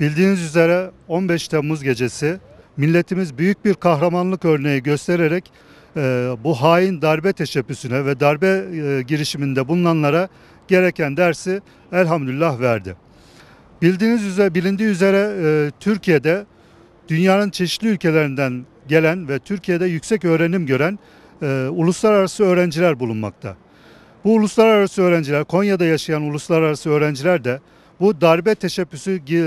Bildiğiniz üzere 15 Temmuz gecesi milletimiz büyük bir kahramanlık örneği göstererek e, bu hain darbe teşebbüsüne ve darbe e, girişiminde bulunanlara gereken dersi elhamdülillah verdi. Bildiğiniz üzere bilindiği üzere e, Türkiye'de dünyanın çeşitli ülkelerinden gelen ve Türkiye'de yüksek öğrenim gören e, uluslararası öğrenciler bulunmakta. Bu uluslararası öğrenciler, Konya'da yaşayan uluslararası öğrenciler de bu darbe teşebbüsü e,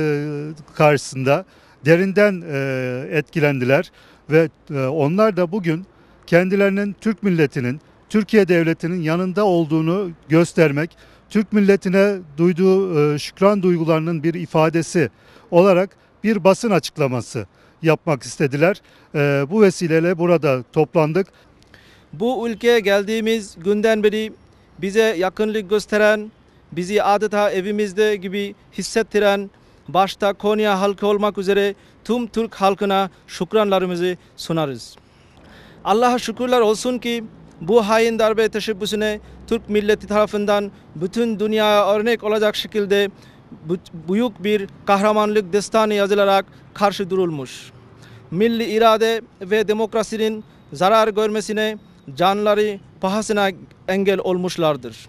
karşısında derinden e, etkilendiler ve e, onlar da bugün kendilerinin Türk milletinin, Türkiye devletinin yanında olduğunu göstermek, Türk milletine duyduğu şükran duygularının bir ifadesi olarak bir basın açıklaması yapmak istediler. Bu vesileyle burada toplandık. Bu ülkeye geldiğimiz günden beri bize yakınlık gösteren bizi adeta evimizde gibi hissettiren başta Konya halkı olmak üzere tüm Türk halkına şükranlarımızı sunarız. Allah'a şükürler olsun ki bu hain darbe teşebbüsüne Türk milleti tarafından bütün dünyaya örnek olacak şekilde büyük bir kahramanlık destanı yazılarak karşı durulmuş. Milli irade ve demokrasinin zarar görmesine canları pahasına engel olmuşlardır.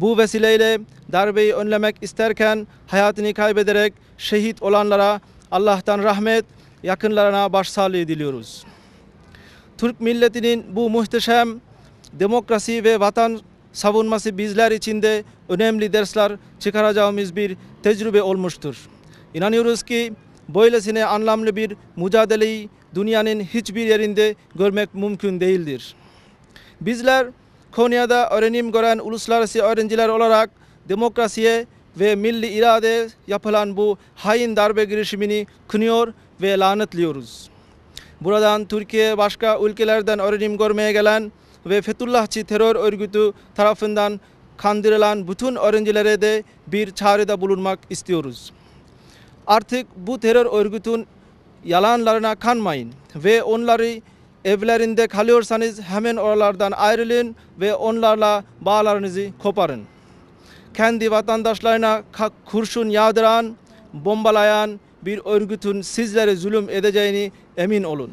Bu vesileyle darbeyi önlemek isterken hayatını kaybederek şehit olanlara Allah'tan rahmet, yakınlarına başsağlığı diliyoruz. Türk milletinin bu muhteşem demokrasi ve vatan savunması bizler için de önemli dersler çıkaracağımız bir tecrübe olmuştur. İnanıyoruz ki böylesine anlamlı bir mücadeleyi dünyanın hiçbir yerinde görmek mümkün değildir. Bizler Konya'da öğrenim gören uluslararası öğrenciler olarak demokrasiye ve milli irade yapılan bu hain darbe girişimini kınıyor ve lanetliyoruz. Buradan Türkiye başka ülkelerden öğrenim görmeye gelen ve Fethullahçı terör örgütü tarafından kandırılan bütün öğrencilere de bir çağrıda bulunmak istiyoruz. Artık bu terör örgütün yalanlarına kanmayın ve onları evlerinde kalıyorsanız hemen oralardan ayrılın ve onlarla bağlarınızı koparın. Kendi vatandaşlarına kurşun yağdıran, bombalayan bir örgütün sizlere zulüm edeceğini emin olun.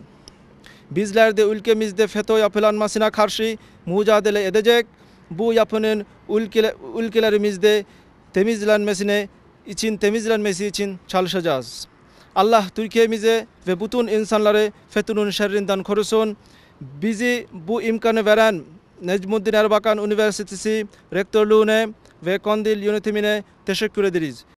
Bizler de ülkemizde FETÖ yapılanmasına karşı mücadele edecek, bu yapının ülke, ülkelerimizde temizlenmesine için temizlenmesi için çalışacağız. Allah Türkiye'mize ve bütün insanları FETÖ'nün şerrinden korusun. Bizi bu imkanı veren Necmuddin Erbakan Üniversitesi rektörlüğüne ve Kandil yönetimine teşekkür ederiz.